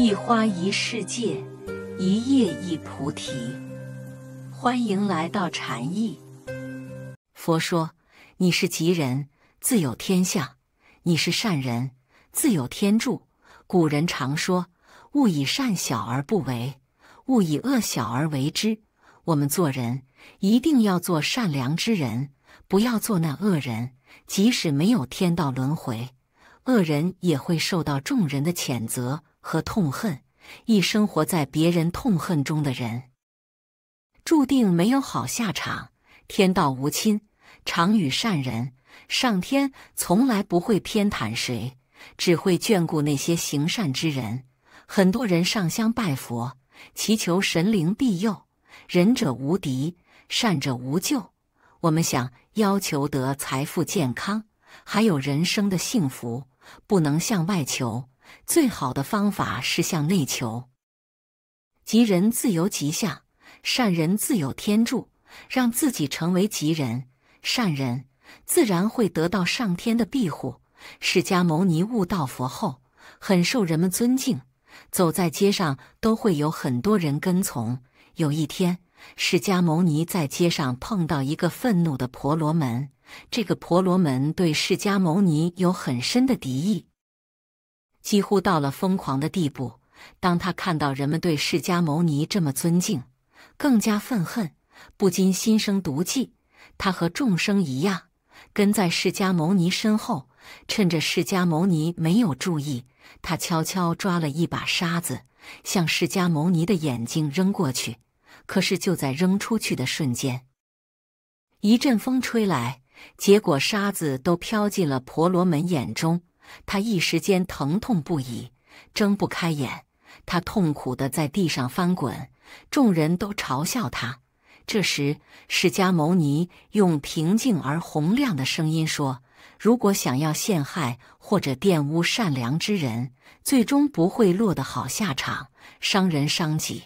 一花一世界，一叶一菩提。欢迎来到禅意。佛说：“你是吉人，自有天相；你是善人，自有天助。”古人常说：“勿以善小而不为，勿以恶小而为之。”我们做人一定要做善良之人，不要做那恶人。即使没有天道轮回，恶人也会受到众人的谴责。和痛恨，一生活在别人痛恨中的人，注定没有好下场。天道无亲，常与善人。上天从来不会偏袒谁，只会眷顾那些行善之人。很多人上香拜佛，祈求神灵庇佑。仁者无敌，善者无救。我们想要求得财富、健康，还有人生的幸福，不能向外求。最好的方法是向内求，吉人自有吉相，善人自有天助。让自己成为吉人善人，自然会得到上天的庇护。释迦牟尼悟道佛后，很受人们尊敬，走在街上都会有很多人跟从。有一天，释迦牟尼在街上碰到一个愤怒的婆罗门，这个婆罗门对释迦牟尼有很深的敌意。几乎到了疯狂的地步。当他看到人们对释迦牟尼这么尊敬，更加愤恨，不禁心生毒计。他和众生一样，跟在释迦牟尼身后，趁着释迦牟尼没有注意，他悄悄抓了一把沙子，向释迦牟尼的眼睛扔过去。可是就在扔出去的瞬间，一阵风吹来，结果沙子都飘进了婆罗门眼中。他一时间疼痛不已，睁不开眼。他痛苦的在地上翻滚，众人都嘲笑他。这时，释迦牟尼用平静而洪亮的声音说：“如果想要陷害或者玷污善良之人，最终不会落得好下场，伤人伤己。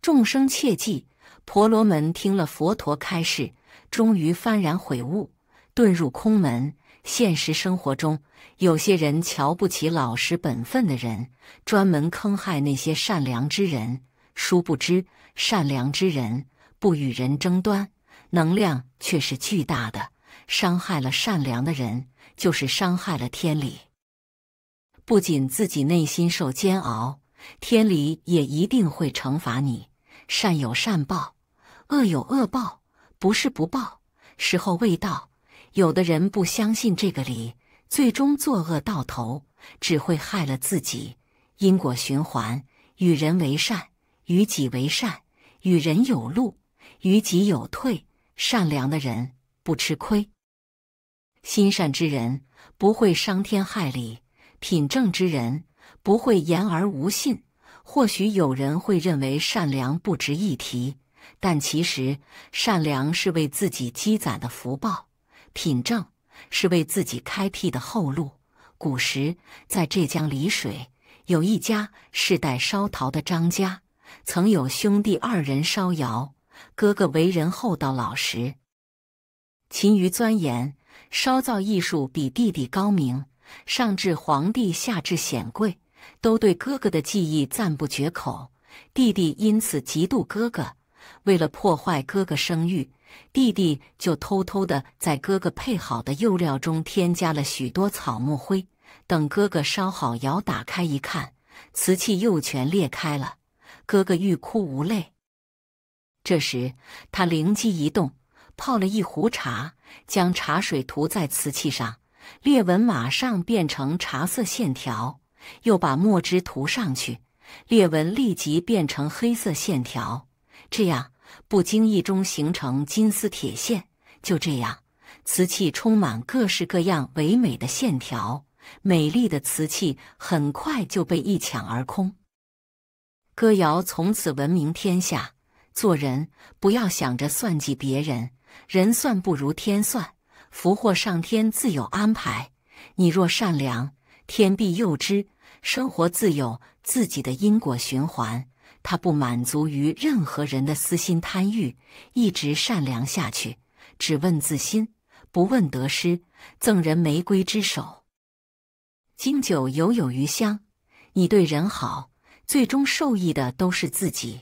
众生切记。”婆罗门听了佛陀开示，终于幡然悔悟，遁入空门。现实生活中，有些人瞧不起老实本分的人，专门坑害那些善良之人。殊不知，善良之人不与人争端，能量却是巨大的。伤害了善良的人，就是伤害了天理。不仅自己内心受煎熬，天理也一定会惩罚你。善有善报，恶有恶报，不是不报，时候未到。有的人不相信这个理，最终作恶到头，只会害了自己。因果循环，与人为善，与己为善，与人有路，与己有退。善良的人不吃亏，心善之人不会伤天害理，品正之人不会言而无信。或许有人会认为善良不值一提，但其实善良是为自己积攒的福报。品正是为自己开辟的后路。古时在浙江丽水，有一家世代烧陶的张家，曾有兄弟二人烧窑。哥哥为人厚道老实，勤于钻研烧造艺术，比弟弟高明。上至皇帝，下至显贵，都对哥哥的技艺赞不绝口。弟弟因此嫉妒哥哥。为了破坏哥哥声誉，弟弟就偷偷的在哥哥配好的釉料中添加了许多草木灰。等哥哥烧好窑打开一看，瓷器釉全裂开了。哥哥欲哭无泪。这时他灵机一动，泡了一壶茶，将茶水涂在瓷器上，裂纹马上变成茶色线条；又把墨汁涂上去，裂纹立即变成黑色线条。这样。不经意中形成金丝铁线，就这样，瓷器充满各式各样唯美的线条。美丽的瓷器很快就被一抢而空。歌窑从此闻名天下。做人不要想着算计别人，人算不如天算，福祸上天自有安排。你若善良，天必佑之，生活自有自己的因果循环。他不满足于任何人的私心贪欲，一直善良下去，只问自心，不问得失。赠人玫瑰之手，经久犹有余香。你对人好，最终受益的都是自己，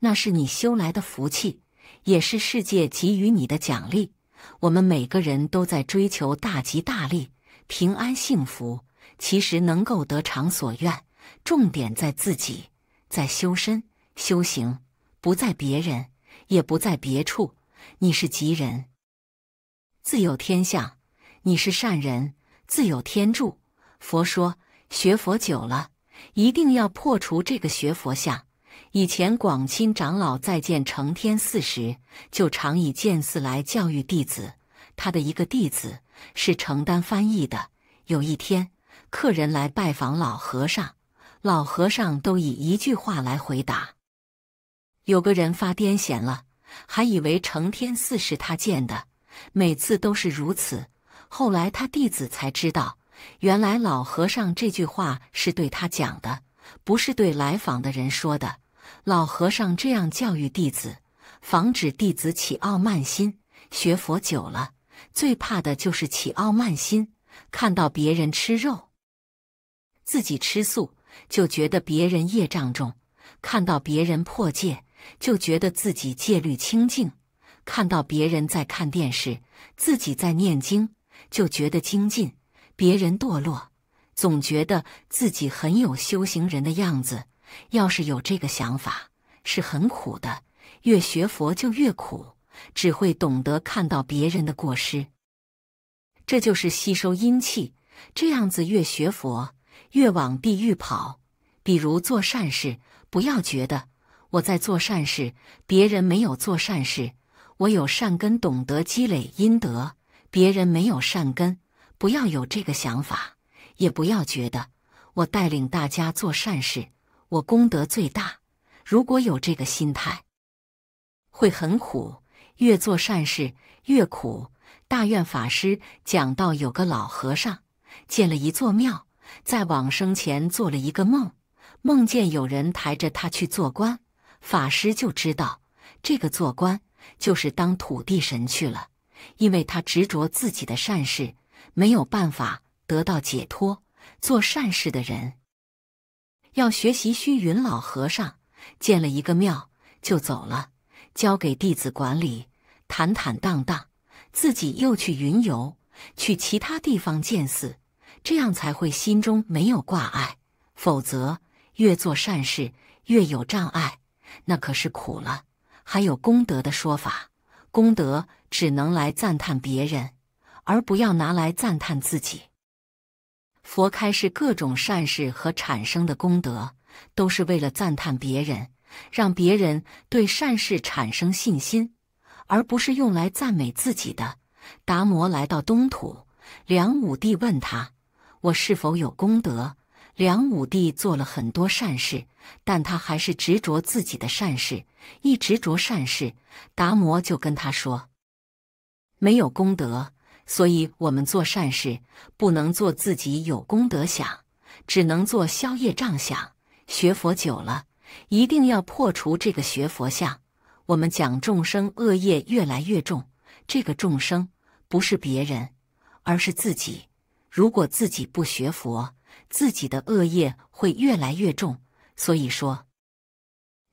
那是你修来的福气，也是世界给予你的奖励。我们每个人都在追求大吉大利、平安幸福，其实能够得偿所愿，重点在自己。在修身修行，不在别人，也不在别处。你是吉人，自有天相；你是善人，自有天助。佛说，学佛久了，一定要破除这个学佛相。以前广钦长老在建承天寺时，就常以见寺来教育弟子。他的一个弟子是承担翻译的。有一天，客人来拜访老和尚。老和尚都以一句话来回答：“有个人发癫痫了，还以为承天寺是他建的，每次都是如此。后来他弟子才知道，原来老和尚这句话是对他讲的，不是对来访的人说的。老和尚这样教育弟子，防止弟子起傲慢心。学佛久了，最怕的就是起傲慢心。看到别人吃肉，自己吃素。”就觉得别人业障重，看到别人破戒，就觉得自己戒律清净；看到别人在看电视，自己在念经，就觉得精进；别人堕落，总觉得自己很有修行人的样子。要是有这个想法，是很苦的。越学佛就越苦，只会懂得看到别人的过失，这就是吸收阴气。这样子越学佛。越往地狱跑，比如做善事，不要觉得我在做善事，别人没有做善事，我有善根，懂得积累阴德，别人没有善根，不要有这个想法，也不要觉得我带领大家做善事，我功德最大。如果有这个心态，会很苦，越做善事越苦。大愿法师讲到，有个老和尚建了一座庙。在往生前做了一个梦，梦见有人抬着他去做官，法师就知道这个做官就是当土地神去了，因为他执着自己的善事，没有办法得到解脱。做善事的人要学习虚云老和尚，建了一个庙就走了，交给弟子管理，坦坦荡荡，自己又去云游，去其他地方建寺。这样才会心中没有挂碍，否则越做善事越有障碍，那可是苦了。还有功德的说法，功德只能来赞叹别人，而不要拿来赞叹自己。佛开示各种善事和产生的功德，都是为了赞叹别人，让别人对善事产生信心，而不是用来赞美自己的。达摩来到东土，梁武帝问他。我是否有功德？梁武帝做了很多善事，但他还是执着自己的善事，一执着善事，达摩就跟他说：“没有功德，所以我们做善事不能做自己有功德想，只能做宵夜障想。学佛久了，一定要破除这个学佛相。我们讲众生恶业越来越重，这个众生不是别人，而是自己。”如果自己不学佛，自己的恶业会越来越重。所以说，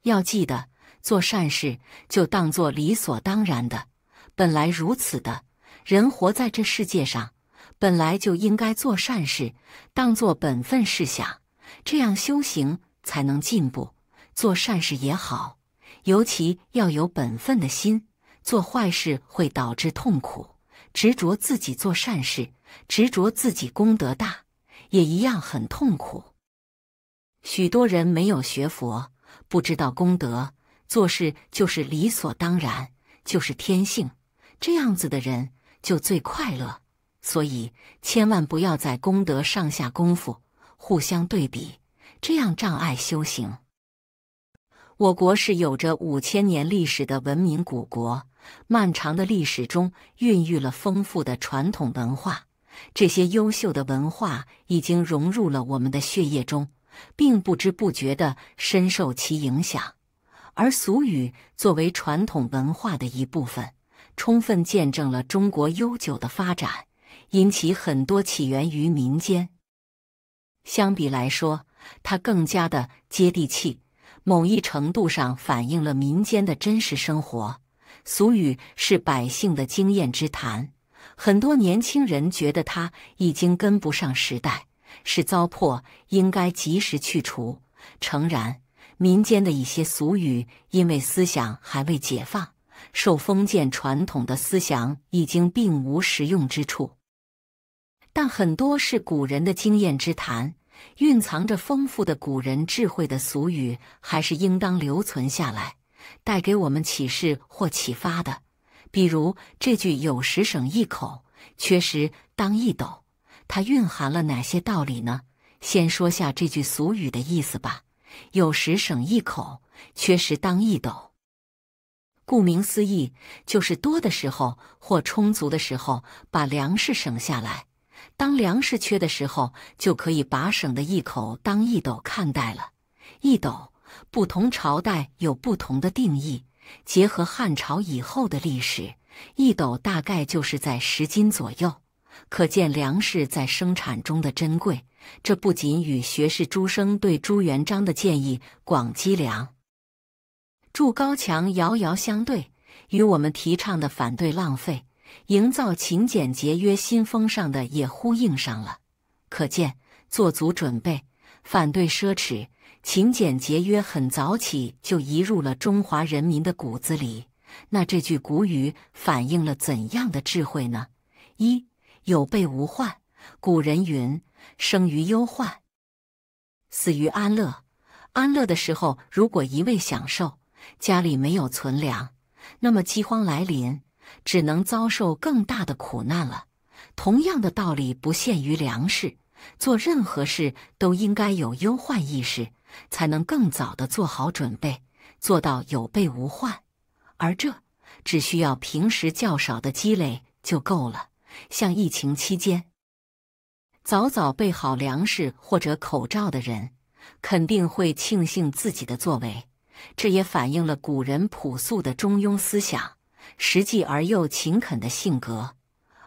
要记得做善事就当做理所当然的，本来如此的。人活在这世界上，本来就应该做善事，当做本分事想，这样修行才能进步。做善事也好，尤其要有本分的心。做坏事会导致痛苦，执着自己做善事。执着自己功德大，也一样很痛苦。许多人没有学佛，不知道功德，做事就是理所当然，就是天性。这样子的人就最快乐。所以千万不要在功德上下功夫，互相对比，这样障碍修行。我国是有着五千年历史的文明古国，漫长的历史中孕育了丰富的传统文化。这些优秀的文化已经融入了我们的血液中，并不知不觉的深受其影响。而俗语作为传统文化的一部分，充分见证了中国悠久的发展，因其很多起源于民间。相比来说，它更加的接地气，某一程度上反映了民间的真实生活。俗语是百姓的经验之谈。很多年轻人觉得他已经跟不上时代，是糟粕，应该及时去除。诚然，民间的一些俗语，因为思想还未解放，受封建传统的思想已经并无实用之处。但很多是古人的经验之谈，蕴藏着丰富的古人智慧的俗语，还是应当留存下来，带给我们启示或启发的。比如这句“有时省一口，缺时当一斗”，它蕴含了哪些道理呢？先说下这句俗语的意思吧。有时省一口，缺时当一斗。顾名思义，就是多的时候或充足的时候，把粮食省下来；当粮食缺的时候，就可以把省的一口当一斗看待了。一斗，不同朝代有不同的定义。结合汉朝以后的历史，一斗大概就是在十斤左右，可见粮食在生产中的珍贵。这不仅与学士朱生对朱元璋的建议“广积粮，筑高墙”遥遥相对，与我们提倡的反对浪费、营造勤俭节约新风尚的也呼应上了。可见，做足准备，反对奢侈。勤俭节约，很早起就移入了中华人民的骨子里。那这句古语反映了怎样的智慧呢？一有备无患。古人云：“生于忧患，死于安乐。”安乐的时候，如果一味享受，家里没有存粮，那么饥荒来临，只能遭受更大的苦难了。同样的道理不限于粮食，做任何事都应该有忧患意识。才能更早地做好准备，做到有备无患，而这只需要平时较少的积累就够了。像疫情期间，早早备好粮食或者口罩的人，肯定会庆幸自己的作为。这也反映了古人朴素的中庸思想、实际而又勤恳的性格。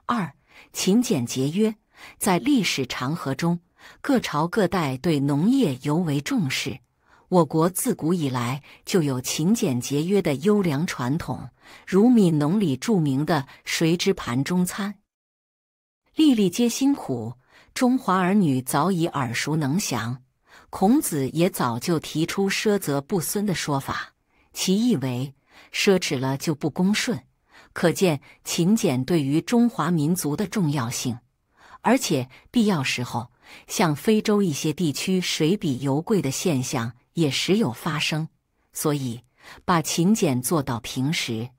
二、勤俭节约，在历史长河中。各朝各代对农业尤为重视。我国自古以来就有勤俭节约的优良传统，如《悯农》里著名的“谁知盘中餐，粒粒皆辛苦”，中华儿女早已耳熟能详。孔子也早就提出“奢则不孙”的说法，其意为奢侈了就不恭顺。可见勤俭对于中华民族的重要性，而且必要时候。像非洲一些地区，水比油贵的现象也时有发生。所以，把勤俭做到平时，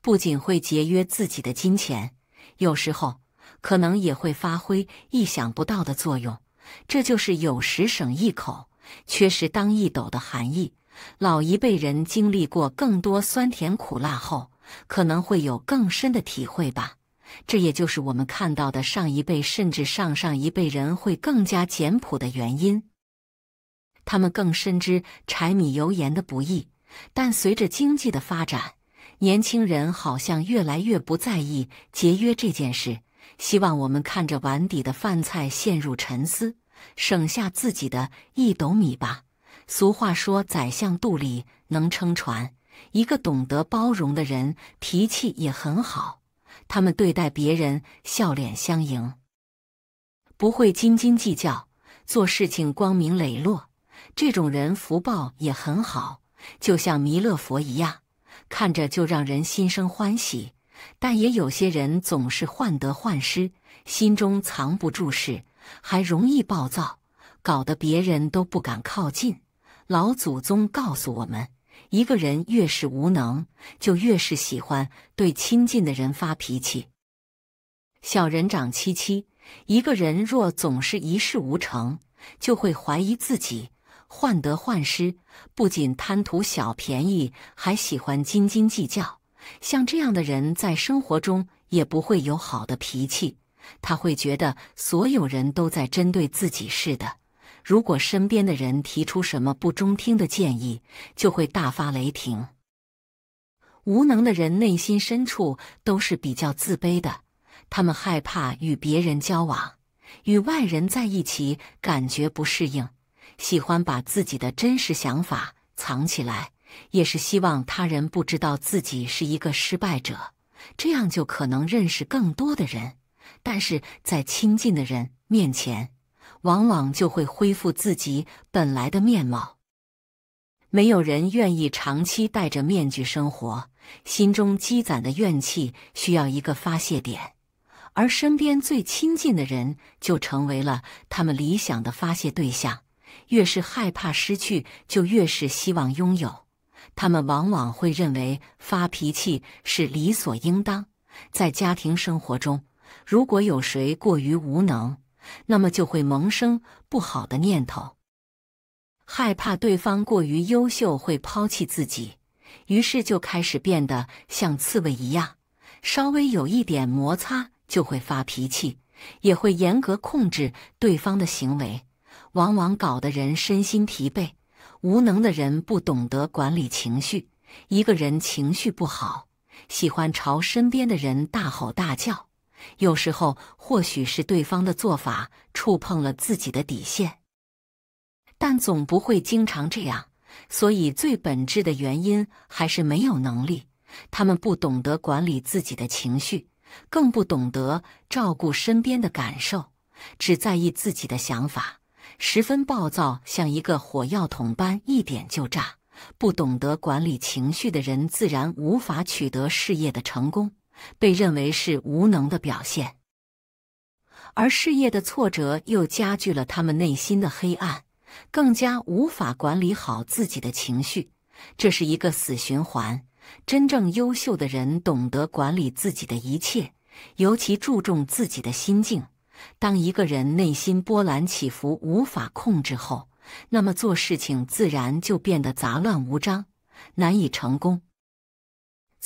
不仅会节约自己的金钱，有时候可能也会发挥意想不到的作用。这就是有时省一口，缺时当一斗的含义。老一辈人经历过更多酸甜苦辣后，可能会有更深的体会吧。这也就是我们看到的上一辈甚至上上一辈人会更加简朴的原因。他们更深知柴米油盐的不易，但随着经济的发展，年轻人好像越来越不在意节约这件事。希望我们看着碗底的饭菜陷入沉思，省下自己的一斗米吧。俗话说：“宰相肚里能撑船。”一个懂得包容的人，脾气也很好。他们对待别人笑脸相迎，不会斤斤计较，做事情光明磊落。这种人福报也很好，就像弥勒佛一样，看着就让人心生欢喜。但也有些人总是患得患失，心中藏不住事，还容易暴躁，搞得别人都不敢靠近。老祖宗告诉我们。一个人越是无能，就越是喜欢对亲近的人发脾气。小人长戚戚。一个人若总是一事无成，就会怀疑自己，患得患失，不仅贪图小便宜，还喜欢斤斤计较。像这样的人，在生活中也不会有好的脾气，他会觉得所有人都在针对自己似的。如果身边的人提出什么不中听的建议，就会大发雷霆。无能的人内心深处都是比较自卑的，他们害怕与别人交往，与外人在一起感觉不适应，喜欢把自己的真实想法藏起来，也是希望他人不知道自己是一个失败者，这样就可能认识更多的人。但是在亲近的人面前。往往就会恢复自己本来的面貌。没有人愿意长期戴着面具生活，心中积攒的怨气需要一个发泄点，而身边最亲近的人就成为了他们理想的发泄对象。越是害怕失去，就越是希望拥有。他们往往会认为发脾气是理所应当。在家庭生活中，如果有谁过于无能，那么就会萌生不好的念头，害怕对方过于优秀会抛弃自己，于是就开始变得像刺猬一样，稍微有一点摩擦就会发脾气，也会严格控制对方的行为，往往搞得人身心疲惫。无能的人不懂得管理情绪，一个人情绪不好，喜欢朝身边的人大吼大叫。有时候或许是对方的做法触碰了自己的底线，但总不会经常这样。所以最本质的原因还是没有能力。他们不懂得管理自己的情绪，更不懂得照顾身边的感受，只在意自己的想法，十分暴躁，像一个火药桶般一点就炸。不懂得管理情绪的人，自然无法取得事业的成功。被认为是无能的表现，而事业的挫折又加剧了他们内心的黑暗，更加无法管理好自己的情绪，这是一个死循环。真正优秀的人懂得管理自己的一切，尤其注重自己的心境。当一个人内心波澜起伏无法控制后，那么做事情自然就变得杂乱无章，难以成功。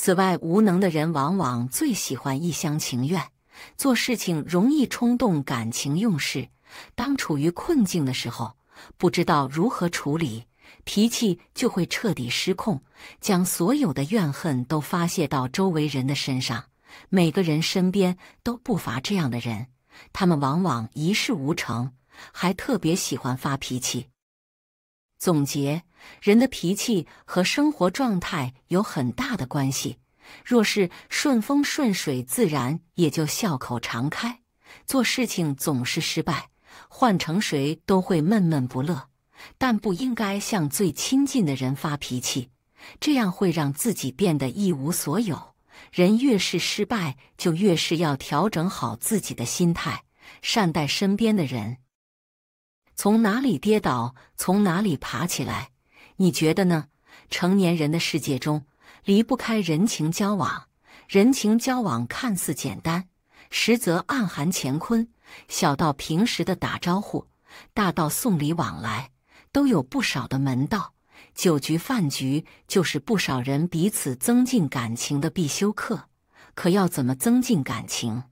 此外，无能的人往往最喜欢一厢情愿，做事情容易冲动、感情用事。当处于困境的时候，不知道如何处理，脾气就会彻底失控，将所有的怨恨都发泄到周围人的身上。每个人身边都不乏这样的人，他们往往一事无成，还特别喜欢发脾气。总结。人的脾气和生活状态有很大的关系。若是顺风顺水，自然也就笑口常开；做事情总是失败，换成谁都会闷闷不乐。但不应该向最亲近的人发脾气，这样会让自己变得一无所有。人越是失败，就越是要调整好自己的心态，善待身边的人。从哪里跌倒，从哪里爬起来。你觉得呢？成年人的世界中离不开人情交往，人情交往看似简单，实则暗含乾坤。小到平时的打招呼，大到送礼往来，都有不少的门道。酒局饭局就是不少人彼此增进感情的必修课。可要怎么增进感情？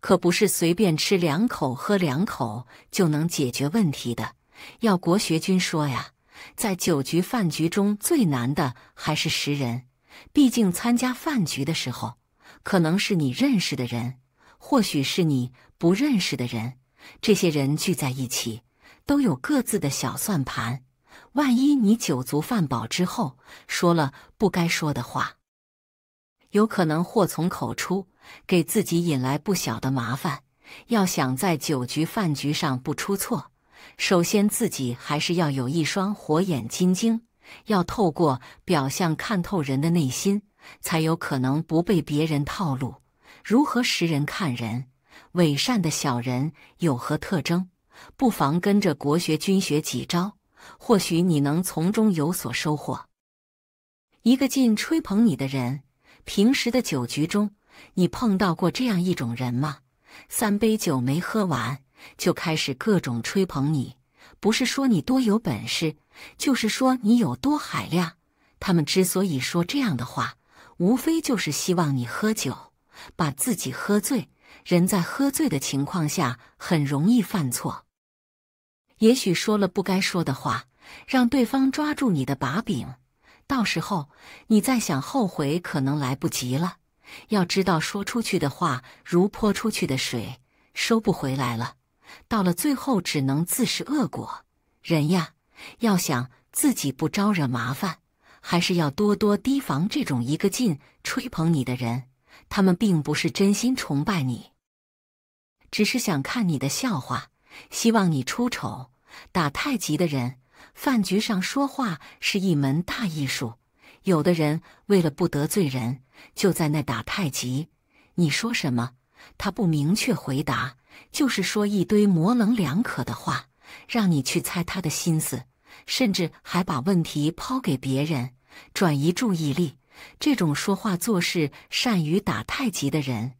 可不是随便吃两口、喝两口就能解决问题的。要国学君说呀。在酒局饭局中最难的还是识人，毕竟参加饭局的时候，可能是你认识的人，或许是你不认识的人。这些人聚在一起，都有各自的小算盘。万一你酒足饭饱之后说了不该说的话，有可能祸从口出，给自己引来不小的麻烦。要想在酒局饭局上不出错。首先，自己还是要有一双火眼金睛，要透过表象看透人的内心，才有可能不被别人套路。如何识人看人？伪善的小人有何特征？不妨跟着国学君学几招，或许你能从中有所收获。一个劲吹捧你的人，平时的酒局中，你碰到过这样一种人吗？三杯酒没喝完。就开始各种吹捧你，不是说你多有本事，就是说你有多海量。他们之所以说这样的话，无非就是希望你喝酒，把自己喝醉。人在喝醉的情况下，很容易犯错，也许说了不该说的话，让对方抓住你的把柄。到时候你再想后悔，可能来不及了。要知道，说出去的话如泼出去的水，收不回来了。到了最后，只能自食恶果。人呀，要想自己不招惹麻烦，还是要多多提防这种一个劲吹捧你的人。他们并不是真心崇拜你，只是想看你的笑话，希望你出丑。打太极的人，饭局上说话是一门大艺术。有的人为了不得罪人，就在那打太极。你说什么，他不明确回答。就是说一堆模棱两可的话，让你去猜他的心思，甚至还把问题抛给别人，转移注意力。这种说话做事善于打太极的人，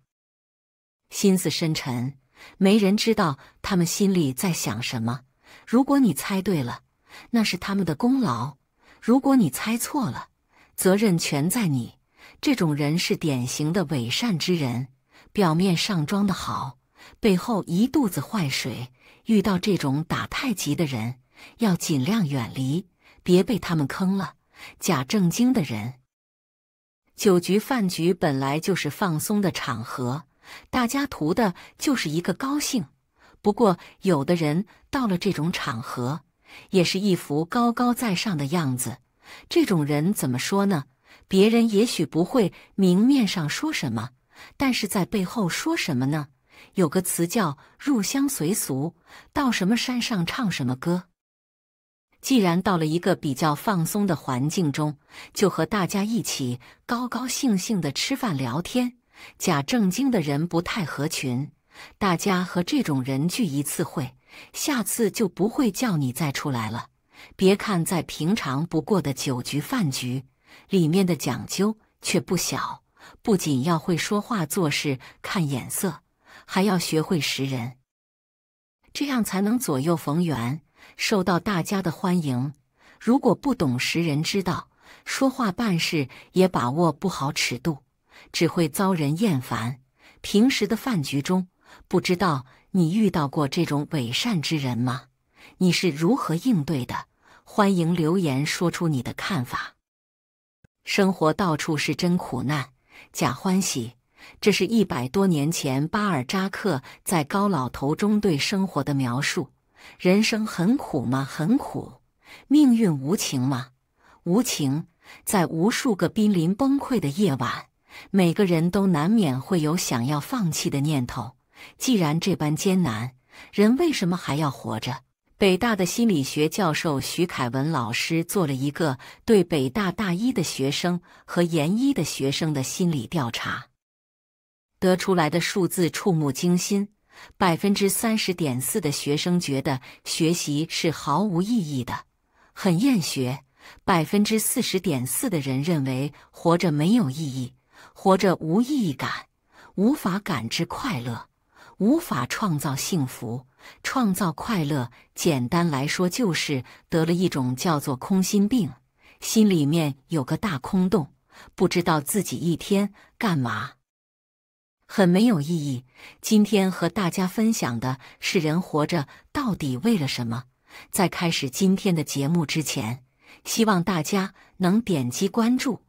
心思深沉，没人知道他们心里在想什么。如果你猜对了，那是他们的功劳；如果你猜错了，责任全在你。这种人是典型的伪善之人，表面上装的好。背后一肚子坏水，遇到这种打太极的人，要尽量远离，别被他们坑了。假正经的人，酒局饭局本来就是放松的场合，大家图的就是一个高兴。不过，有的人到了这种场合，也是一副高高在上的样子。这种人怎么说呢？别人也许不会明面上说什么，但是在背后说什么呢？有个词叫“入乡随俗”，到什么山上唱什么歌。既然到了一个比较放松的环境中，就和大家一起高高兴兴地吃饭聊天。假正经的人不太合群，大家和这种人聚一次会，下次就不会叫你再出来了。别看在平常不过的酒局饭局，里面的讲究却不小，不仅要会说话、做事、看眼色。还要学会识人，这样才能左右逢源，受到大家的欢迎。如果不懂识人之道，说话办事也把握不好尺度，只会遭人厌烦。平时的饭局中，不知道你遇到过这种伪善之人吗？你是如何应对的？欢迎留言说出你的看法。生活到处是真苦难，假欢喜。这是一百多年前巴尔扎克在《高老头》中对生活的描述。人生很苦吗？很苦。命运无情吗？无情。在无数个濒临崩溃的夜晚，每个人都难免会有想要放弃的念头。既然这般艰难，人为什么还要活着？北大的心理学教授徐凯文老师做了一个对北大大一的学生和研一的学生的心理调查。得出来的数字触目惊心，百分之三十点四的学生觉得学习是毫无意义的，很厌学；百分之四十点四的人认为活着没有意义，活着无意义感，无法感知快乐，无法创造幸福，创造快乐。简单来说，就是得了一种叫做“空心病”，心里面有个大空洞，不知道自己一天干嘛。很没有意义。今天和大家分享的是人活着到底为了什么？在开始今天的节目之前，希望大家能点击关注。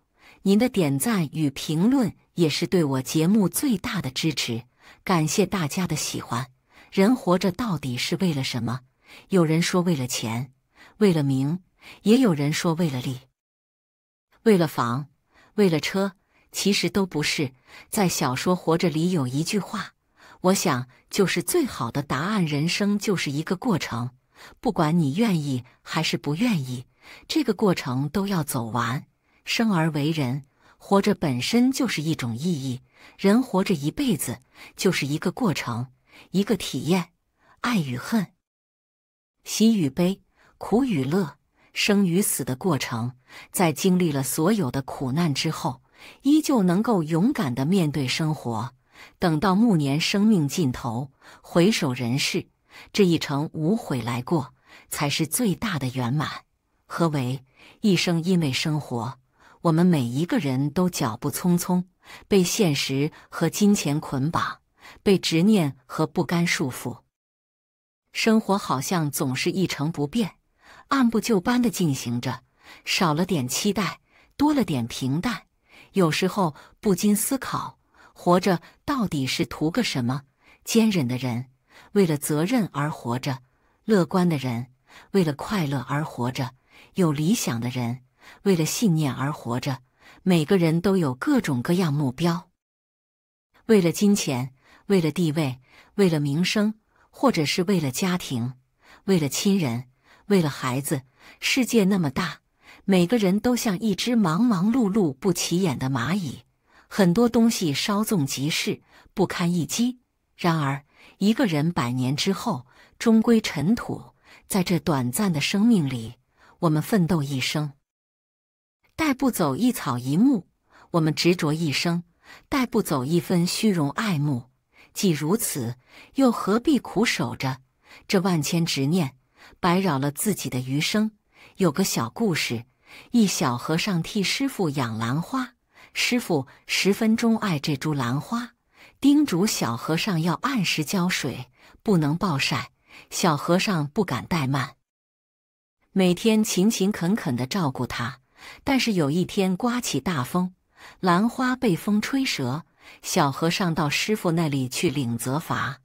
您的点赞与评论也是对我节目最大的支持，感谢大家的喜欢。人活着到底是为了什么？有人说为了钱，为了名；也有人说为了利，为了房，为了车。其实都不是，在小说《活着》里有一句话，我想就是最好的答案：人生就是一个过程，不管你愿意还是不愿意，这个过程都要走完。生而为人，活着本身就是一种意义。人活着一辈子就是一个过程，一个体验，爱与恨，喜与悲，苦与乐，生与死的过程，在经历了所有的苦难之后。依旧能够勇敢地面对生活，等到暮年，生命尽头，回首人世，这一程无悔来过，才是最大的圆满。何为一生？因为生活，我们每一个人都脚步匆匆，被现实和金钱捆绑，被执念和不甘束缚。生活好像总是一成不变，按部就班的进行着，少了点期待，多了点平淡。有时候不禁思考，活着到底是图个什么？坚忍的人为了责任而活着，乐观的人为了快乐而活着，有理想的人为了信念而活着。每个人都有各种各样目标：为了金钱，为了地位，为了名声，或者是为了家庭，为了亲人，为了孩子。世界那么大。每个人都像一只忙忙碌碌、不起眼的蚂蚁，很多东西稍纵即逝，不堪一击。然而，一个人百年之后终归尘土，在这短暂的生命里，我们奋斗一生，带不走一草一木；我们执着一生，带不走一分虚荣爱慕。既如此，又何必苦守着这万千执念，白扰了自己的余生？有个小故事。一小和尚替师傅养兰花，师傅十分钟爱这株兰花，叮嘱小和尚要按时浇水，不能暴晒。小和尚不敢怠慢，每天勤勤恳恳地照顾它。但是有一天刮起大风，兰花被风吹折，小和尚到师傅那里去领责罚。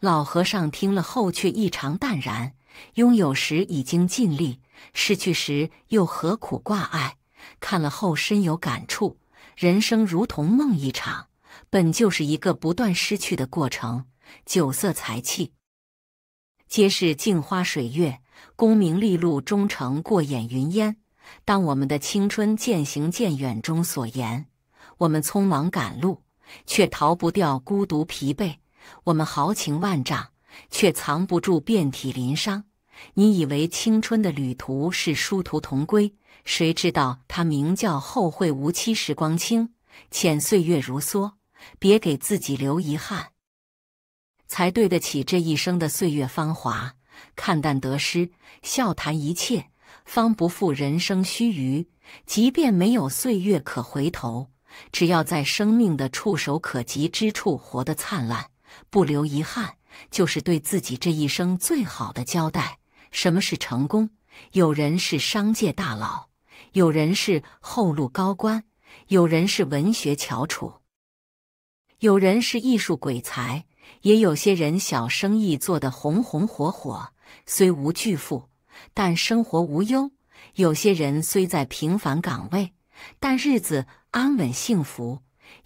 老和尚听了后却异常淡然，拥有时已经尽力。失去时又何苦挂碍？看了后深有感触，人生如同梦一场，本就是一个不断失去的过程。酒色财气，皆是镜花水月，功名利禄终成过眼云烟。当我们的青春渐行渐远中所言，我们匆忙赶路，却逃不掉孤独疲惫；我们豪情万丈，却藏不住遍体鳞伤。你以为青春的旅途是殊途同归，谁知道它名叫后会无期。时光轻浅，岁月如梭，别给自己留遗憾，才对得起这一生的岁月芳华。看淡得失，笑谈一切，方不负人生须臾。即便没有岁月可回头，只要在生命的触手可及之处活得灿烂，不留遗憾，就是对自己这一生最好的交代。什么是成功？有人是商界大佬，有人是后路高官，有人是文学翘楚，有人是艺术鬼才，也有些人小生意做得红红火火，虽无巨富，但生活无忧；有些人虽在平凡岗位，但日子安稳幸福；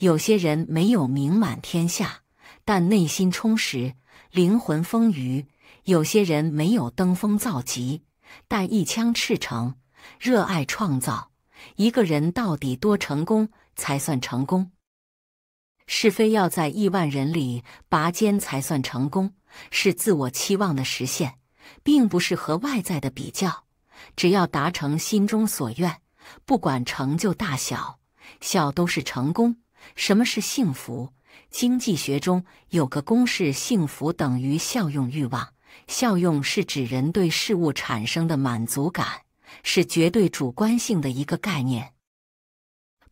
有些人没有名满天下，但内心充实，灵魂丰腴。有些人没有登峰造极，但一腔赤诚，热爱创造。一个人到底多成功才算成功？是非要在亿万人里拔尖才算成功？是自我期望的实现，并不是和外在的比较。只要达成心中所愿，不管成就大小，小都是成功。什么是幸福？经济学中有个公式：幸福等于效用欲望。效用是指人对事物产生的满足感，是绝对主观性的一个概念。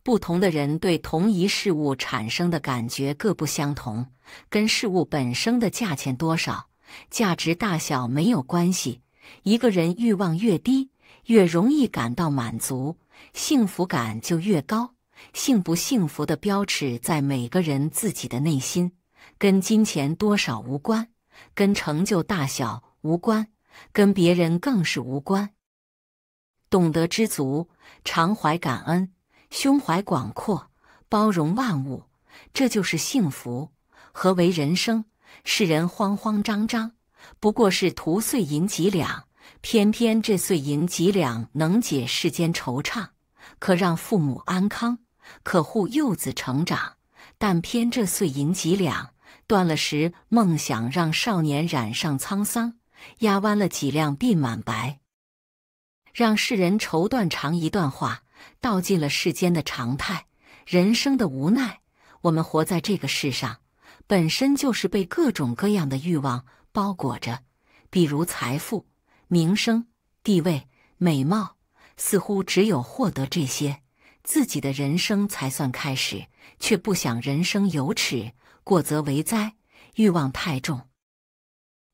不同的人对同一事物产生的感觉各不相同，跟事物本身的价钱多少、价值大小没有关系。一个人欲望越低，越容易感到满足，幸福感就越高。幸不幸福的标尺在每个人自己的内心，跟金钱多少无关。跟成就大小无关，跟别人更是无关。懂得知足，常怀感恩，胸怀广阔，包容万物，这就是幸福。何为人生？世人慌慌张张，不过是图碎银几两。偏偏这碎银几两，能解世间惆怅，可让父母安康，可护幼子成长。但偏这碎银几两。断了时，梦想让少年染上沧桑，压弯了脊梁，鬓满白。让世人愁断肠。一段话，道尽了世间的常态，人生的无奈。我们活在这个世上，本身就是被各种各样的欲望包裹着，比如财富、名声、地位、美貌。似乎只有获得这些，自己的人生才算开始。却不想人生有耻。过则为灾，欲望太重，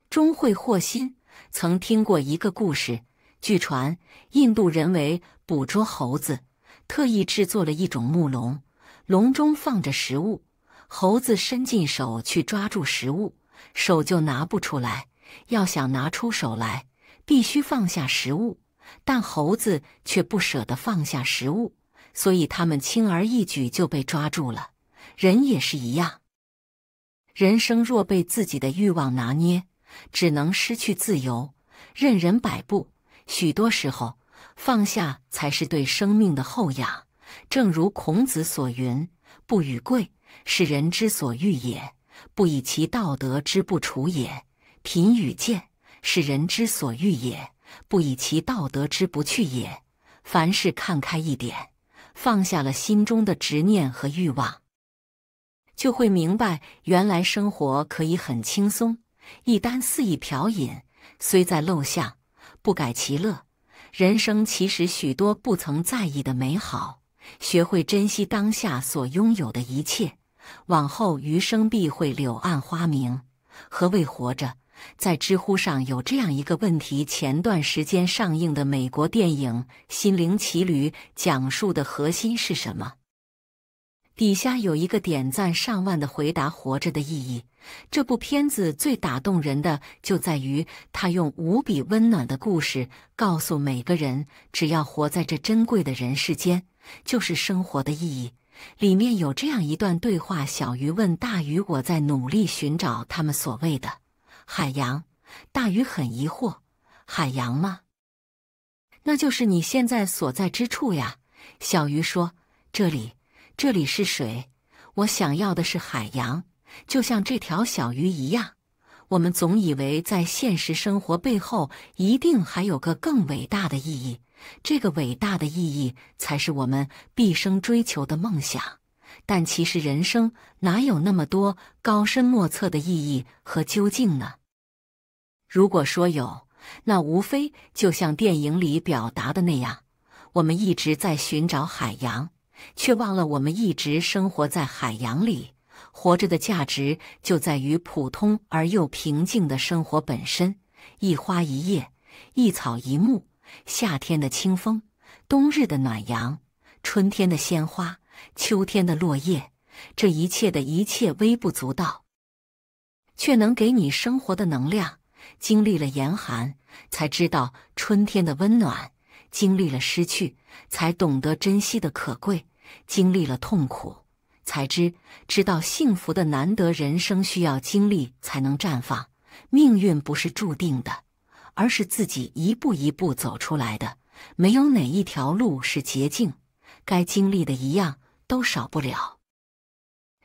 终会祸心。曾听过一个故事，据传印度人为捕捉猴子，特意制作了一种木笼，笼中放着食物，猴子伸进手去抓住食物，手就拿不出来。要想拿出手来，必须放下食物，但猴子却不舍得放下食物，所以他们轻而易举就被抓住了。人也是一样。人生若被自己的欲望拿捏，只能失去自由，任人摆布。许多时候，放下才是对生命的厚养。正如孔子所云：“不与贵，是人之所欲也；不以其道德之不处也。贫与贱，是人之所欲也；不以其道德之不去也。”凡事看开一点，放下了心中的执念和欲望。就会明白，原来生活可以很轻松。一单肆意嫖饮，虽在陋巷，不改其乐。人生其实许多不曾在意的美好，学会珍惜当下所拥有的一切，往后余生必会柳暗花明。何谓活着？在知乎上有这样一个问题：前段时间上映的美国电影《心灵奇旅》，讲述的核心是什么？底下有一个点赞上万的回答：“活着的意义。”这部片子最打动人的就在于，他用无比温暖的故事，告诉每个人，只要活在这珍贵的人世间，就是生活的意义。里面有这样一段对话：小鱼问大鱼：“我在努力寻找他们所谓的海洋。”大鱼很疑惑：“海洋吗？那就是你现在所在之处呀。”小鱼说：“这里。”这里是水，我想要的是海洋，就像这条小鱼一样。我们总以为在现实生活背后一定还有个更伟大的意义，这个伟大的意义才是我们毕生追求的梦想。但其实人生哪有那么多高深莫测的意义和究竟呢？如果说有，那无非就像电影里表达的那样，我们一直在寻找海洋。却忘了，我们一直生活在海洋里，活着的价值就在于普通而又平静的生活本身。一花一叶，一草一木，夏天的清风，冬日的暖阳，春天的鲜花，秋天的落叶，这一切的一切微不足道，却能给你生活的能量。经历了严寒，才知道春天的温暖；经历了失去，才懂得珍惜的可贵。经历了痛苦，才知知道幸福的难得。人生需要经历才能绽放。命运不是注定的，而是自己一步一步走出来的。没有哪一条路是捷径，该经历的一样都少不了。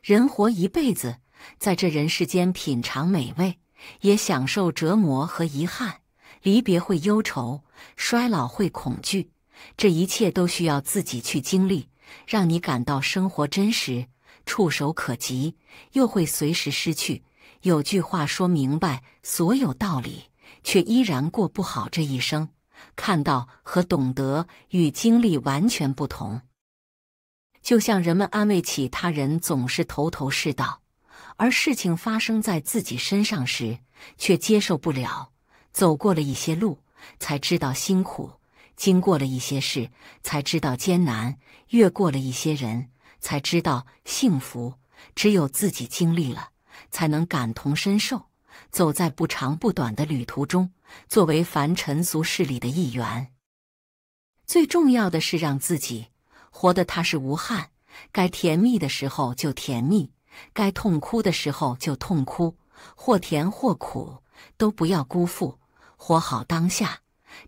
人活一辈子，在这人世间品尝美味，也享受折磨和遗憾。离别会忧愁，衰老会恐惧，这一切都需要自己去经历。让你感到生活真实、触手可及，又会随时失去。有句话说明白所有道理，却依然过不好这一生。看到和懂得与经历完全不同。就像人们安慰起他人总是头头是道，而事情发生在自己身上时却接受不了。走过了一些路，才知道辛苦。经过了一些事，才知道艰难；越过了一些人，才知道幸福。只有自己经历了，才能感同身受。走在不长不短的旅途中，作为凡尘俗世里的一员，最重要的是让自己活得踏实无憾。该甜蜜的时候就甜蜜，该痛哭的时候就痛哭，或甜或苦，都不要辜负。活好当下，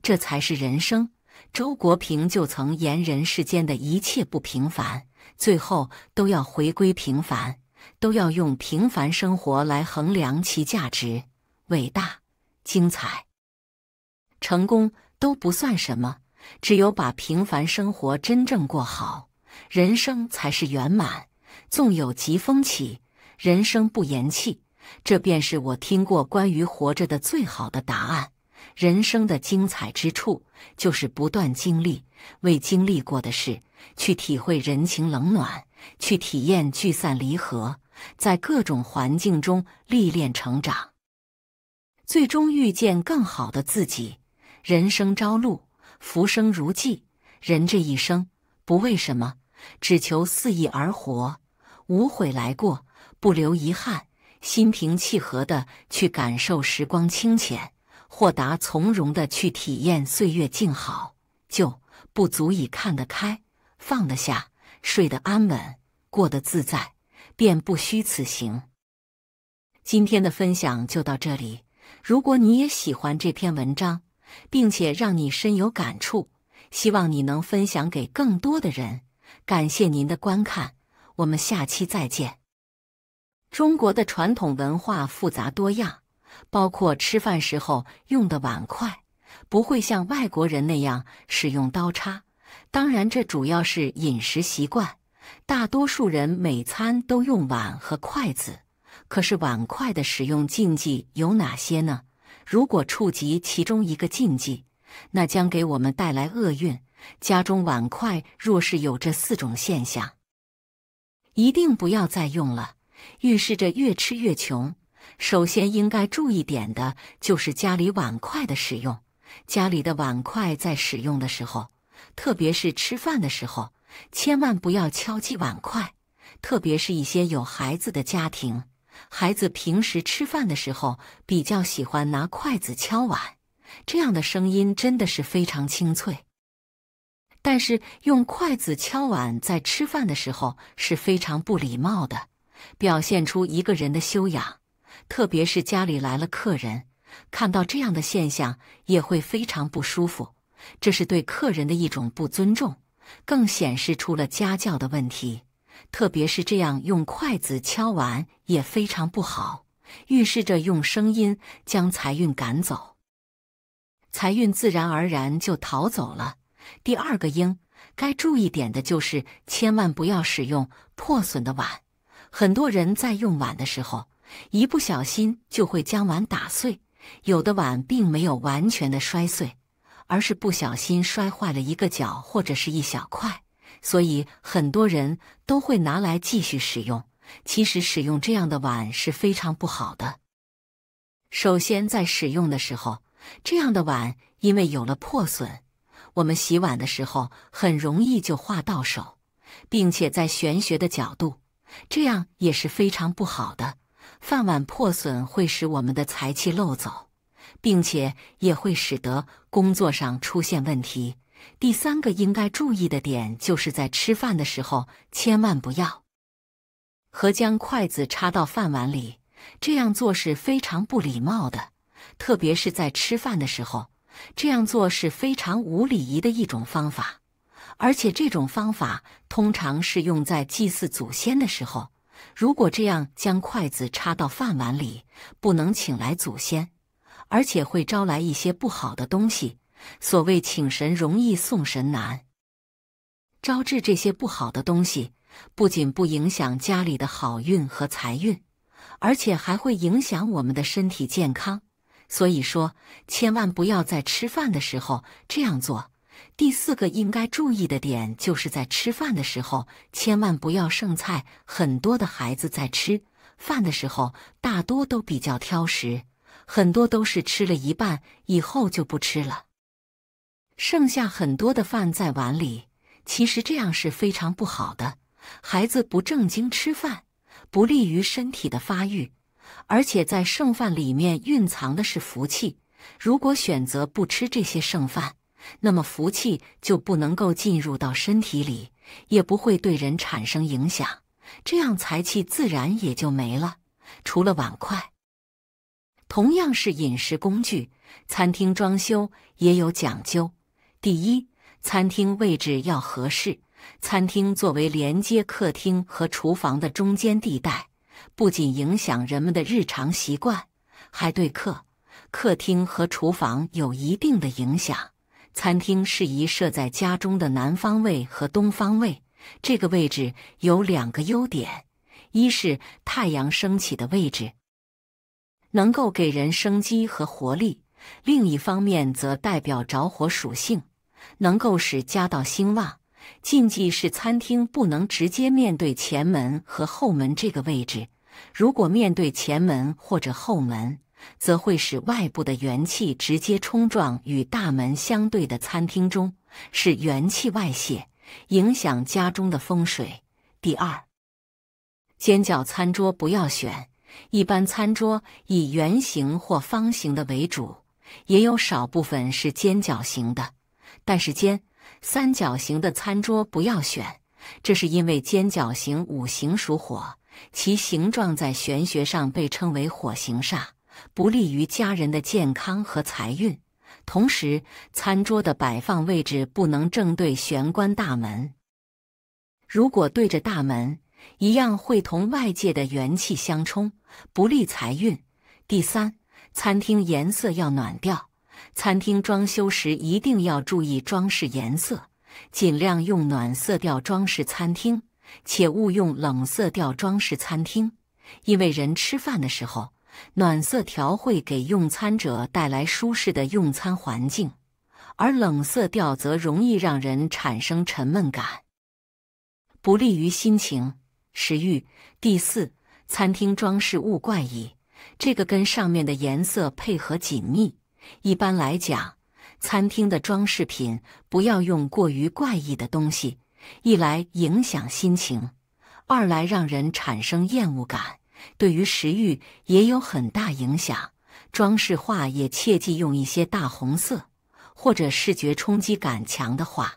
这才是人生。周国平就曾言：人世间的一切不平凡，最后都要回归平凡，都要用平凡生活来衡量其价值。伟大、精彩、成功都不算什么，只有把平凡生活真正过好，人生才是圆满。纵有疾风起，人生不言弃。这便是我听过关于活着的最好的答案。人生的精彩之处。就是不断经历未经历过的事，去体会人情冷暖，去体验聚散离合，在各种环境中历练成长，最终遇见更好的自己。人生朝露，浮生如寄，人这一生不为什么，只求肆意而活，无悔来过，不留遗憾，心平气和地去感受时光清浅。豁达从容的去体验岁月静好，就不足以看得开放得下，睡得安稳，过得自在，便不虚此行。今天的分享就到这里。如果你也喜欢这篇文章，并且让你深有感触，希望你能分享给更多的人。感谢您的观看，我们下期再见。中国的传统文化复杂多样。包括吃饭时候用的碗筷，不会像外国人那样使用刀叉。当然，这主要是饮食习惯。大多数人每餐都用碗和筷子。可是，碗筷的使用禁忌有哪些呢？如果触及其中一个禁忌，那将给我们带来厄运。家中碗筷若是有这四种现象，一定不要再用了，预示着越吃越穷。首先应该注意点的就是家里碗筷的使用。家里的碗筷在使用的时候，特别是吃饭的时候，千万不要敲击碗筷。特别是一些有孩子的家庭，孩子平时吃饭的时候比较喜欢拿筷子敲碗，这样的声音真的是非常清脆。但是用筷子敲碗在吃饭的时候是非常不礼貌的，表现出一个人的修养。特别是家里来了客人，看到这样的现象也会非常不舒服，这是对客人的一种不尊重，更显示出了家教的问题。特别是这样用筷子敲碗也非常不好，预示着用声音将财运赶走，财运自然而然就逃走了。第二个应该注意点的就是千万不要使用破损的碗，很多人在用碗的时候。一不小心就会将碗打碎，有的碗并没有完全的摔碎，而是不小心摔坏了一个角或者是一小块，所以很多人都会拿来继续使用。其实使用这样的碗是非常不好的。首先，在使用的时候，这样的碗因为有了破损，我们洗碗的时候很容易就划到手，并且在玄学的角度，这样也是非常不好的。饭碗破损会使我们的财气漏走，并且也会使得工作上出现问题。第三个应该注意的点就是在吃饭的时候千万不要和将筷子插到饭碗里，这样做是非常不礼貌的，特别是在吃饭的时候，这样做是非常无礼仪的一种方法，而且这种方法通常是用在祭祀祖先的时候。如果这样将筷子插到饭碗里，不能请来祖先，而且会招来一些不好的东西。所谓请神容易送神难，招致这些不好的东西，不仅不影响家里的好运和财运，而且还会影响我们的身体健康。所以说，千万不要在吃饭的时候这样做。第四个应该注意的点，就是在吃饭的时候，千万不要剩菜。很多的孩子在吃饭的时候，大多都比较挑食，很多都是吃了一半以后就不吃了，剩下很多的饭在碗里。其实这样是非常不好的，孩子不正经吃饭，不利于身体的发育，而且在剩饭里面蕴藏的是福气。如果选择不吃这些剩饭，那么福气就不能够进入到身体里，也不会对人产生影响，这样财气自然也就没了。除了碗筷，同样是饮食工具，餐厅装修也有讲究。第一，餐厅位置要合适。餐厅作为连接客厅和厨房的中间地带，不仅影响人们的日常习惯，还对客客厅和厨房有一定的影响。餐厅适宜设在家中的南方位和东方位。这个位置有两个优点：一是太阳升起的位置，能够给人生机和活力；另一方面则代表着火属性，能够使家道兴旺。禁忌是餐厅不能直接面对前门和后门。这个位置，如果面对前门或者后门。则会使外部的元气直接冲撞与大门相对的餐厅中，使元气外泄，影响家中的风水。第二，尖角餐桌不要选。一般餐桌以圆形或方形的为主，也有少部分是尖角形的，但是尖三角形的餐桌不要选。这是因为尖角形五行属火，其形状在玄学上被称为火形煞。不利于家人的健康和财运，同时餐桌的摆放位置不能正对玄关大门。如果对着大门，一样会同外界的元气相冲，不利财运。第三，餐厅颜色要暖调。餐厅装修时一定要注意装饰颜色，尽量用暖色调装饰餐厅，且勿用冷色调装饰餐厅，因为人吃饭的时候。暖色调会给用餐者带来舒适的用餐环境，而冷色调则容易让人产生沉闷感，不利于心情、食欲。第四，餐厅装饰勿怪异，这个跟上面的颜色配合紧密。一般来讲，餐厅的装饰品不要用过于怪异的东西，一来影响心情，二来让人产生厌恶感。对于食欲也有很大影响。装饰画也切忌用一些大红色或者视觉冲击感强的画，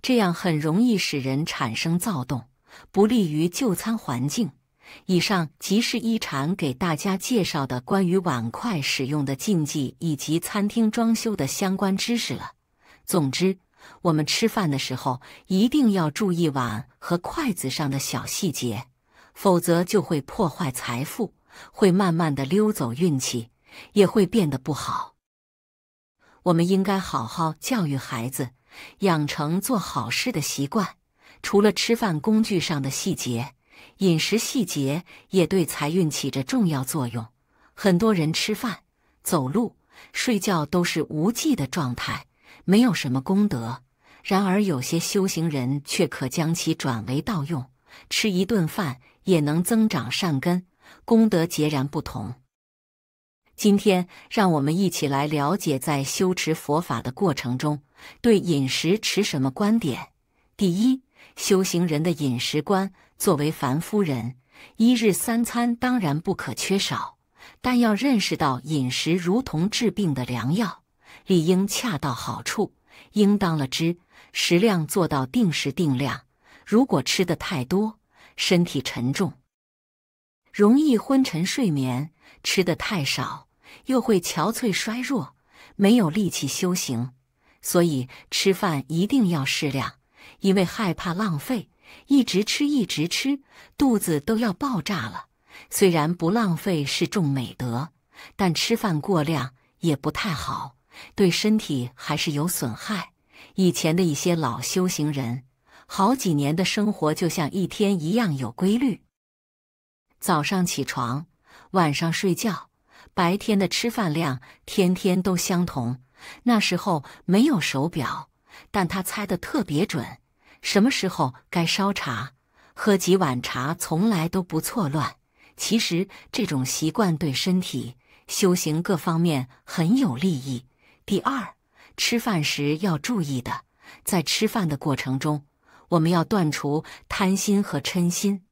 这样很容易使人产生躁动，不利于就餐环境。以上即是一禅给大家介绍的关于碗筷使用的禁忌以及餐厅装修的相关知识了。总之，我们吃饭的时候一定要注意碗和筷子上的小细节。否则就会破坏财富，会慢慢的溜走，运气也会变得不好。我们应该好好教育孩子，养成做好事的习惯。除了吃饭工具上的细节，饮食细节也对财运起着重要作用。很多人吃饭、走路、睡觉都是无忌的状态，没有什么功德。然而，有些修行人却可将其转为盗用，吃一顿饭。也能增长善根，功德截然不同。今天让我们一起来了解，在修持佛法的过程中，对饮食持什么观点？第一，修行人的饮食观。作为凡夫人，一日三餐当然不可缺少，但要认识到饮食如同治病的良药，理应恰到好处，应当了之，食量做到定时定量。如果吃的太多，身体沉重，容易昏沉睡眠，吃的太少又会憔悴衰弱，没有力气修行，所以吃饭一定要适量。因为害怕浪费，一直吃一直吃，肚子都要爆炸了。虽然不浪费是重美德，但吃饭过量也不太好，对身体还是有损害。以前的一些老修行人。好几年的生活就像一天一样有规律，早上起床，晚上睡觉，白天的吃饭量天天都相同。那时候没有手表，但他猜得特别准，什么时候该烧茶，喝几碗茶从来都不错乱。其实这种习惯对身体、修行各方面很有利益。第二，吃饭时要注意的，在吃饭的过程中。我们要断除贪心和嗔心。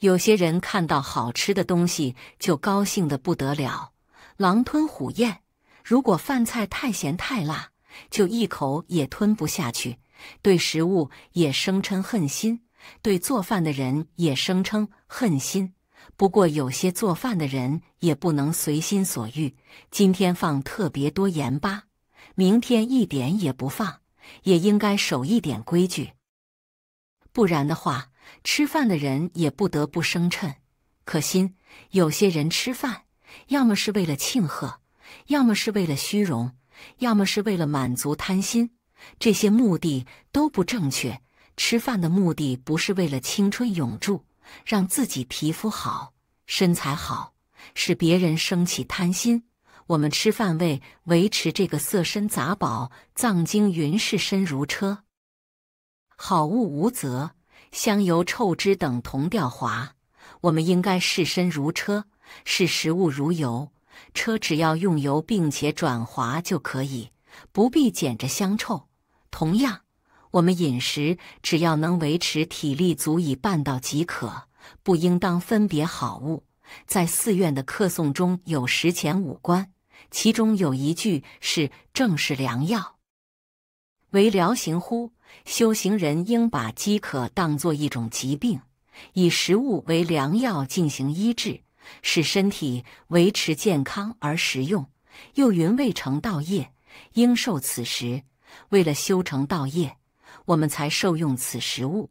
有些人看到好吃的东西就高兴的不得了，狼吞虎咽；如果饭菜太咸太辣，就一口也吞不下去。对食物也声称恨心，对做饭的人也声称恨心。不过，有些做饭的人也不能随心所欲，今天放特别多盐巴，明天一点也不放，也应该守一点规矩。不然的话，吃饭的人也不得不生嗔。可心，有些人吃饭，要么是为了庆贺，要么是为了虚荣，要么是为了满足贪心，这些目的都不正确。吃饭的目的不是为了青春永驻，让自己皮肤好、身材好，使别人生起贪心。我们吃饭为维持这个色身杂宝藏经云是身如车。好物无则，香油臭汁等同掉滑。我们应该视身如车，视食物如油。车只要用油并且转滑就可以，不必捡着香臭。同样，我们饮食只要能维持体力，足以办到即可，不应当分别好物。在寺院的客诵中有十遣五官，其中有一句是：“正是良药，为疗行乎？”修行人应把饥渴当作一种疾病，以食物为良药进行医治，使身体维持健康而食用。又云：未成道业，应受此食。为了修成道业，我们才受用此食物。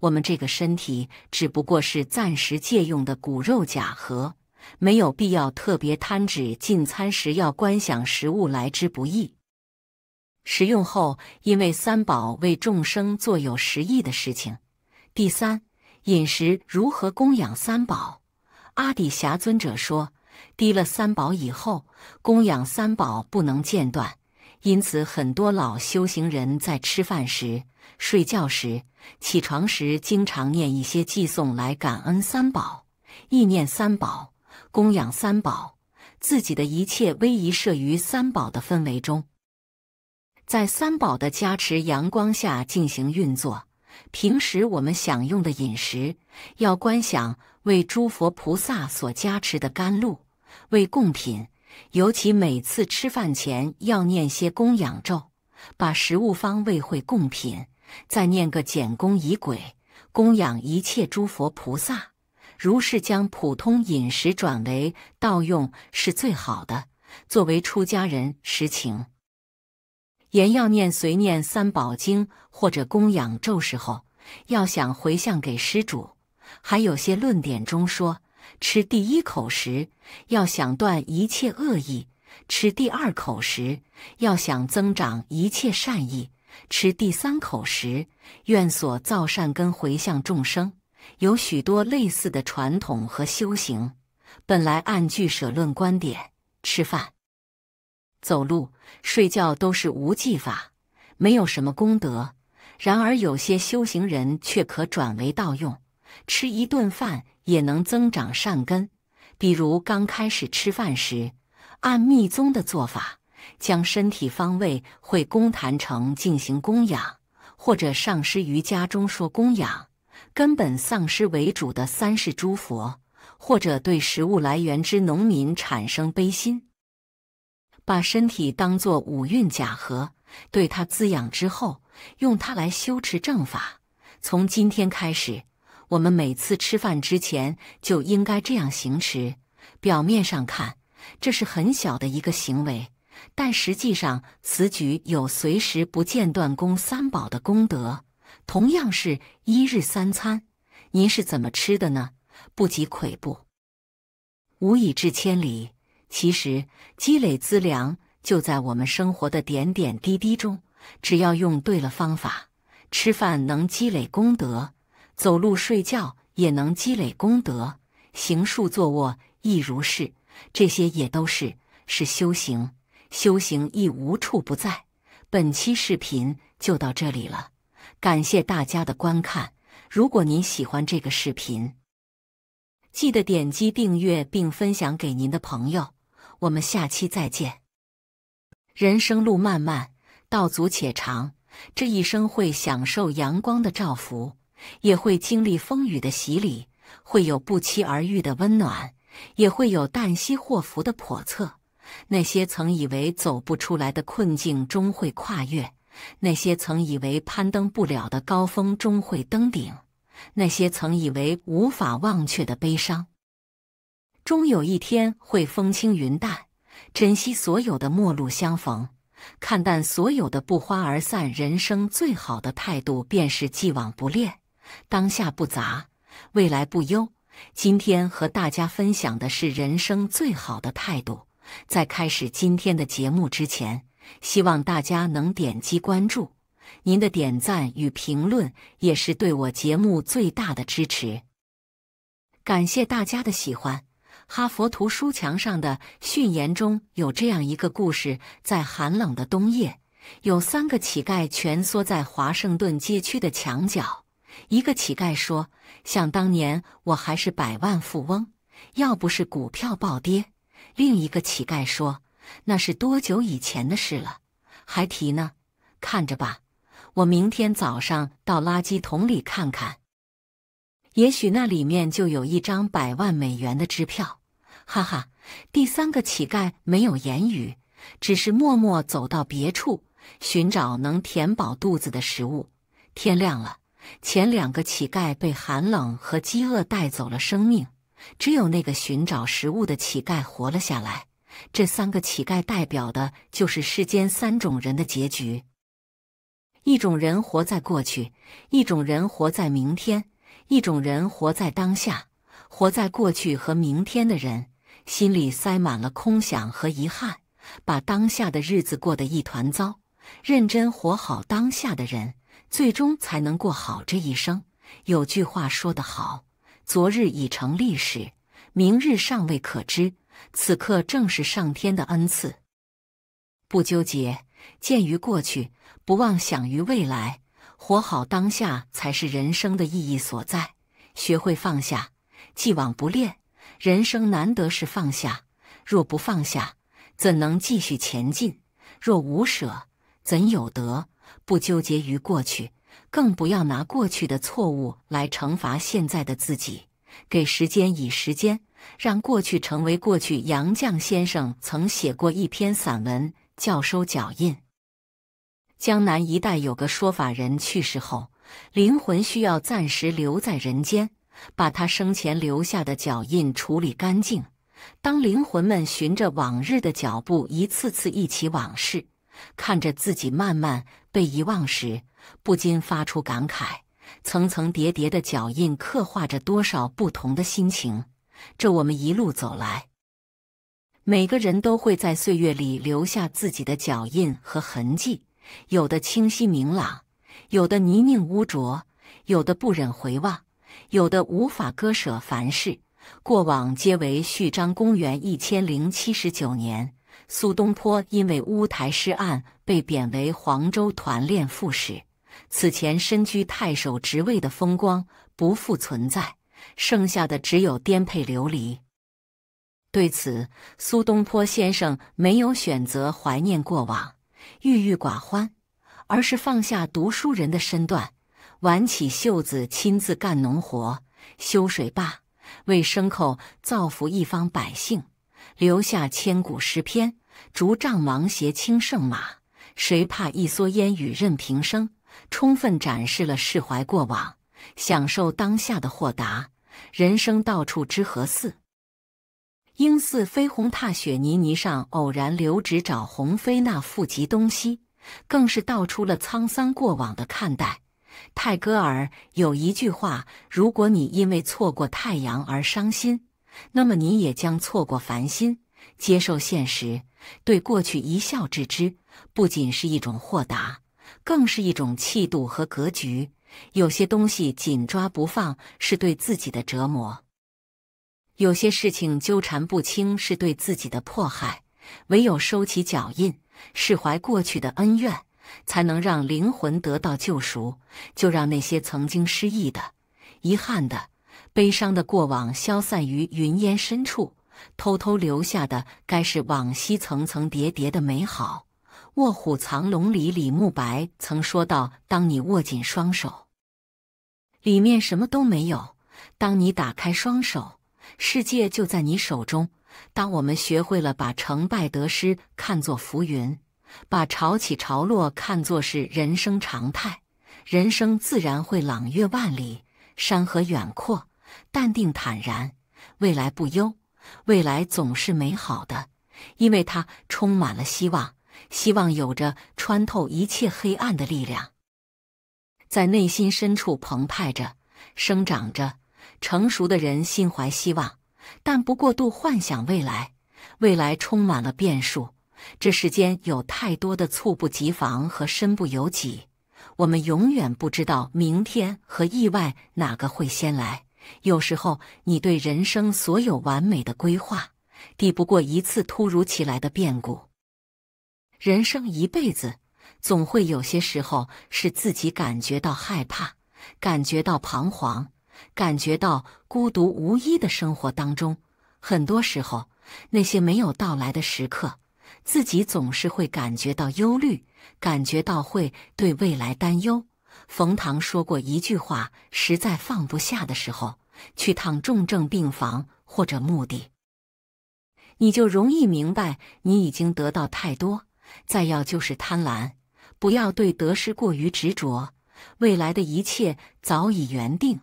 我们这个身体只不过是暂时借用的骨肉假合，没有必要特别贪执。进餐时要观想食物来之不易。食用后，因为三宝为众生做有实义的事情。第三，饮食如何供养三宝？阿底峡尊者说，低了三宝以后，供养三宝不能间断。因此，很多老修行人在吃饭时、睡觉时、起床时，经常念一些寄颂来感恩三宝，意念三宝，供养三宝，自己的一切威仪摄于三宝的氛围中。在三宝的加持阳光下进行运作。平时我们享用的饮食，要观想为诸佛菩萨所加持的甘露为供品。尤其每次吃饭前要念些供养咒，把食物方为会供品，再念个简供仪轨供养一切诸佛菩萨。如是将普通饮食转为道用是最好的。作为出家人，实情。言要念随念三宝经或者供养咒时候，要想回向给施主；还有些论点中说，吃第一口时要想断一切恶意，吃第二口时要想增长一切善意，吃第三口时愿所造善根回向众生。有许多类似的传统和修行。本来按俱舍论观点，吃饭。走路、睡觉都是无记法，没有什么功德。然而有些修行人却可转为道用，吃一顿饭也能增长善根。比如刚开始吃饭时，按密宗的做法，将身体方位会公坛城进行供养，或者上师瑜伽中说供养，根本丧失为主的三世诸佛，或者对食物来源之农民产生悲心。把身体当作五蕴假合，对它滋养之后，用它来修持正法。从今天开始，我们每次吃饭之前就应该这样行持。表面上看，这是很小的一个行为，但实际上此举有随时不间断供三宝的功德。同样是一日三餐，您是怎么吃的呢？不及跬步，无以至千里。其实积累资粮就在我们生活的点点滴滴中，只要用对了方法，吃饭能积累功德，走路、睡觉也能积累功德，行、坐、卧亦如是，这些也都是是修行，修行亦无处不在。本期视频就到这里了，感谢大家的观看。如果您喜欢这个视频，记得点击订阅并分享给您的朋友。我们下期再见。人生路漫漫，道阻且长。这一生会享受阳光的照拂，也会经历风雨的洗礼；会有不期而遇的温暖，也会有旦夕祸福的叵测。那些曾以为走不出来的困境，终会跨越；那些曾以为攀登不了的高峰，终会登顶；那些曾以为无法忘却的悲伤。终有一天会风轻云淡，珍惜所有的陌路相逢，看淡所有的不欢而散。人生最好的态度便是既往不恋，当下不杂，未来不忧。今天和大家分享的是人生最好的态度。在开始今天的节目之前，希望大家能点击关注。您的点赞与评论也是对我节目最大的支持。感谢大家的喜欢。哈佛图书墙上的训言中有这样一个故事：在寒冷的冬夜，有三个乞丐蜷缩在华盛顿街区的墙角。一个乞丐说：“想当年我还是百万富翁，要不是股票暴跌。”另一个乞丐说：“那是多久以前的事了，还提呢？看着吧，我明天早上到垃圾桶里看看。”也许那里面就有一张百万美元的支票，哈哈！第三个乞丐没有言语，只是默默走到别处寻找能填饱肚子的食物。天亮了，前两个乞丐被寒冷和饥饿带走了生命，只有那个寻找食物的乞丐活了下来。这三个乞丐代表的就是世间三种人的结局：一种人活在过去，一种人活在明天。一种人活在当下，活在过去和明天的人，心里塞满了空想和遗憾，把当下的日子过得一团糟。认真活好当下的人，最终才能过好这一生。有句话说得好：“昨日已成历史，明日尚未可知，此刻正是上天的恩赐。”不纠结，见于过去，不妄想于未来。活好当下才是人生的意义所在。学会放下，既往不恋。人生难得是放下，若不放下，怎能继续前进？若无舍，怎有得？不纠结于过去，更不要拿过去的错误来惩罚现在的自己。给时间以时间，让过去成为过去。杨绛先生曾写过一篇散文，叫《收脚印》。江南一带有个说法，人去世后，灵魂需要暂时留在人间，把他生前留下的脚印处理干净。当灵魂们循着往日的脚步，一次次忆起往事，看着自己慢慢被遗忘时，不禁发出感慨：层层叠叠的脚印，刻画着多少不同的心情。这我们一路走来，每个人都会在岁月里留下自己的脚印和痕迹。有的清晰明朗，有的泥泞污浊，有的不忍回望，有的无法割舍。凡事过往皆为序章。公元一千零七十九年，苏东坡因为乌台诗案被贬为黄州团练副使，此前身居太守职位的风光不复存在，剩下的只有颠沛流离。对此，苏东坡先生没有选择怀念过往。郁郁寡欢，而是放下读书人的身段，挽起袖子亲自干农活，修水坝，为牲口造福一方百姓，留下千古诗篇：“竹杖芒鞋轻胜马，谁怕？一蓑烟雨任平生。”充分展示了释怀过往、享受当下的豁达。人生到处知何似？应似飞鸿踏雪泥，泥上偶然留指找鸿飞那富集东西，更是道出了沧桑过往的看待。泰戈尔有一句话：“如果你因为错过太阳而伤心，那么你也将错过繁星。”接受现实，对过去一笑置之，不仅是一种豁达，更是一种气度和格局。有些东西紧抓不放，是对自己的折磨。有些事情纠缠不清是对自己的迫害，唯有收起脚印，释怀过去的恩怨，才能让灵魂得到救赎。就让那些曾经失意的、遗憾的、悲伤的过往消散于云烟深处，偷偷留下的该是往昔层层叠叠的美好。《卧虎藏龙》里李慕白曾说到：“当你握紧双手，里面什么都没有；当你打开双手，”世界就在你手中。当我们学会了把成败得失看作浮云，把潮起潮落看作是人生常态，人生自然会朗月万里，山河远阔，淡定坦然，未来不忧，未来总是美好的，因为它充满了希望。希望有着穿透一切黑暗的力量，在内心深处澎湃着，生长着。成熟的人心怀希望，但不过度幻想未来。未来充满了变数，这世间有太多的猝不及防和身不由己。我们永远不知道明天和意外哪个会先来。有时候，你对人生所有完美的规划，抵不过一次突如其来的变故。人生一辈子，总会有些时候是自己感觉到害怕，感觉到彷徨。感觉到孤独无依的生活当中，很多时候那些没有到来的时刻，自己总是会感觉到忧虑，感觉到会对未来担忧。冯唐说过一句话：“实在放不下的时候，去趟重症病房或者墓地，你就容易明白，你已经得到太多，再要就是贪婪。不要对得失过于执着，未来的一切早已原定。”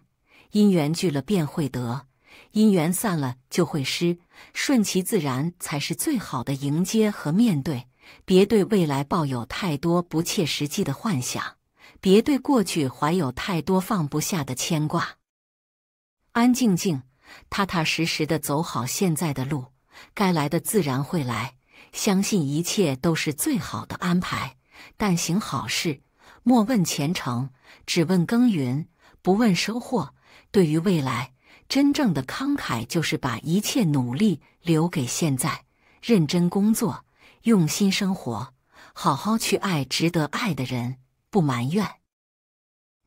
因缘聚了便会得，因缘散了就会失。顺其自然才是最好的迎接和面对。别对未来抱有太多不切实际的幻想，别对过去怀有太多放不下的牵挂。安静静、踏踏实实的走好现在的路，该来的自然会来。相信一切都是最好的安排。但行好事，莫问前程，只问耕耘，不问收获。对于未来，真正的慷慨就是把一切努力留给现在，认真工作，用心生活，好好去爱值得爱的人，不埋怨，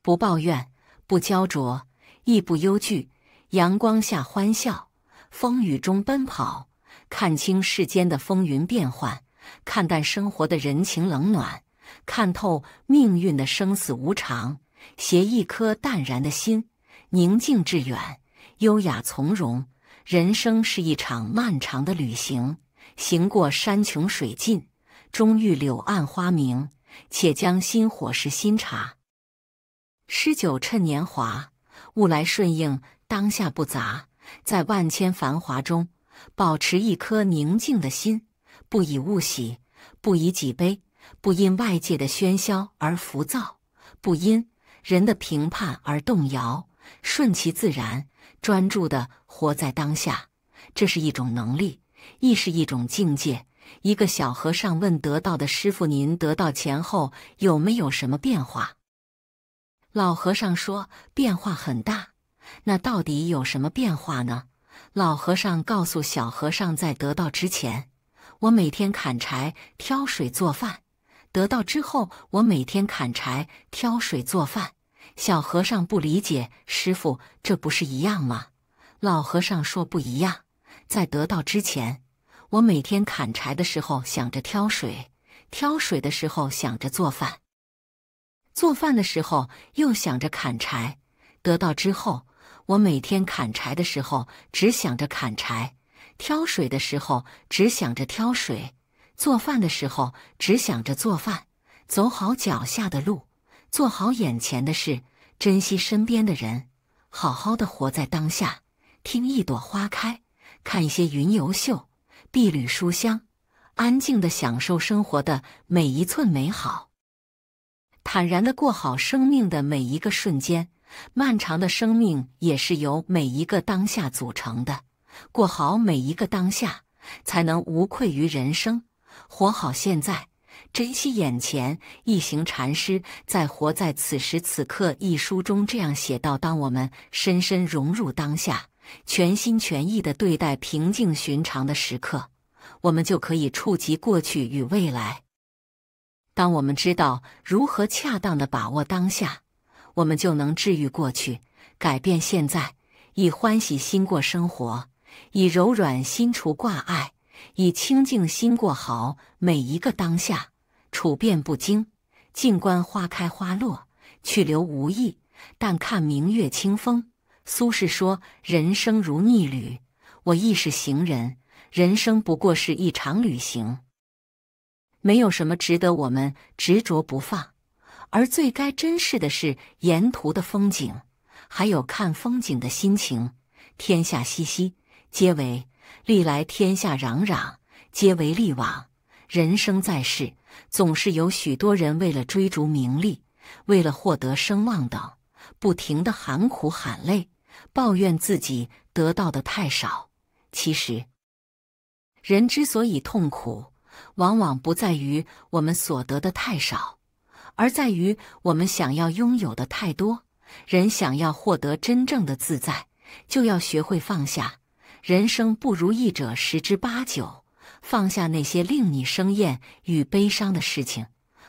不抱怨，不焦灼，亦不忧惧。阳光下欢笑，风雨中奔跑，看清世间的风云变幻，看淡生活的人情冷暖，看透命运的生死无常，携一颗淡然的心。宁静致远，优雅从容。人生是一场漫长的旅行，行过山穷水尽，终遇柳暗花明。且将新火试新茶，诗酒趁年华。物来顺应，当下不杂。在万千繁华中，保持一颗宁静的心，不以物喜，不以己悲，不因外界的喧嚣而浮躁，不因人的评判而动摇。顺其自然，专注的活在当下，这是一种能力，亦是一种境界。一个小和尚问得到的师傅：“您得到前后有没有什么变化？”老和尚说：“变化很大。”那到底有什么变化呢？老和尚告诉小和尚：“在得到之前，我每天砍柴、挑水、做饭；得到之后，我每天砍柴、挑水、做饭。”小和尚不理解，师傅，这不是一样吗？老和尚说不一样。在得道之前，我每天砍柴的时候想着挑水，挑水的时候想着做饭，做饭的时候又想着砍柴。得道之后，我每天砍柴的时候只想着砍柴，挑水的时候只想着挑水，做饭的时候只想着做饭，走好脚下的路。做好眼前的事，珍惜身边的人，好好的活在当下。听一朵花开，看一些云游秀，碧缕书香，安静的享受生活的每一寸美好，坦然的过好生命的每一个瞬间。漫长的生命也是由每一个当下组成的，过好每一个当下，才能无愧于人生，活好现在。珍惜眼前。一行禅师在《活在此时此刻》一书中这样写道：“当我们深深融入当下，全心全意地对待平静寻常的时刻，我们就可以触及过去与未来。当我们知道如何恰当地把握当下，我们就能治愈过去，改变现在，以欢喜心过生活，以柔软心除挂碍，以清净心过好每一个当下。”处变不惊，静观花开花落，去留无意，但看明月清风。苏轼说：“人生如逆旅，我亦是行人。人生不过是一场旅行，没有什么值得我们执着不放，而最该珍视的是沿途的风景，还有看风景的心情。”天下熙熙，皆为利来；天下攘攘，皆为利往。人生在世。总是有许多人为了追逐名利，为了获得声望等，不停的喊苦喊累，抱怨自己得到的太少。其实，人之所以痛苦，往往不在于我们所得的太少，而在于我们想要拥有的太多。人想要获得真正的自在，就要学会放下。人生不如意者十之八九。放下那些令你生厌与悲伤的事情，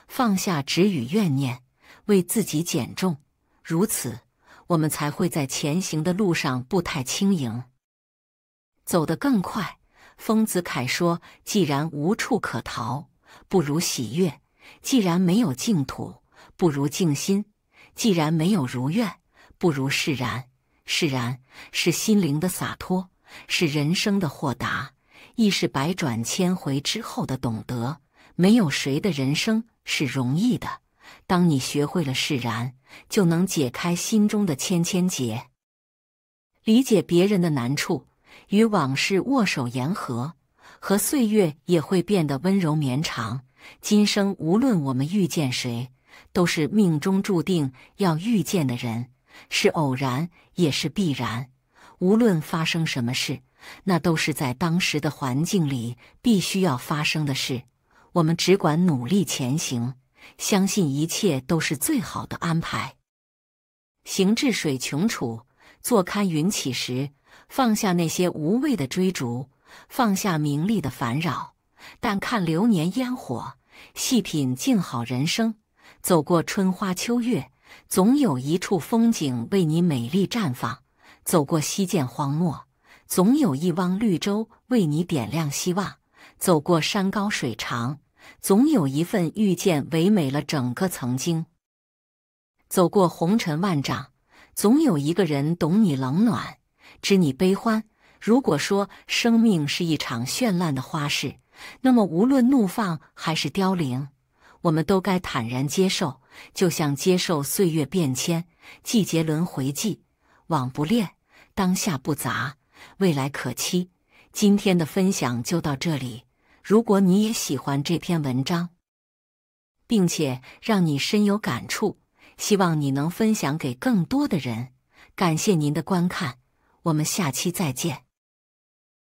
放下执与怨念，为自己减重。如此，我们才会在前行的路上步态轻盈，走得更快。丰子恺说：“既然无处可逃，不如喜悦；既然没有净土，不如静心；既然没有如愿，不如释然。释然是心灵的洒脱，是人生的豁达。”亦是百转千回之后的懂得。没有谁的人生是容易的。当你学会了释然，就能解开心中的千千结，理解别人的难处，与往事握手言和，和岁月也会变得温柔绵长。今生无论我们遇见谁，都是命中注定要遇见的人，是偶然也是必然。无论发生什么事。那都是在当时的环境里必须要发生的事，我们只管努力前行，相信一切都是最好的安排。行至水穷处，坐看云起时，放下那些无谓的追逐，放下名利的烦扰，但看流年烟火，细品静好人生。走过春花秋月，总有一处风景为你美丽绽放；走过西涧荒漠。总有一汪绿洲为你点亮希望，走过山高水长，总有一份遇见唯美了整个曾经。走过红尘万丈，总有一个人懂你冷暖，知你悲欢。如果说生命是一场绚烂的花事，那么无论怒放还是凋零，我们都该坦然接受，就像接受岁月变迁、季节轮回。记往不恋，当下不杂。未来可期，今天的分享就到这里。如果你也喜欢这篇文章，并且让你深有感触，希望你能分享给更多的人。感谢您的观看，我们下期再见。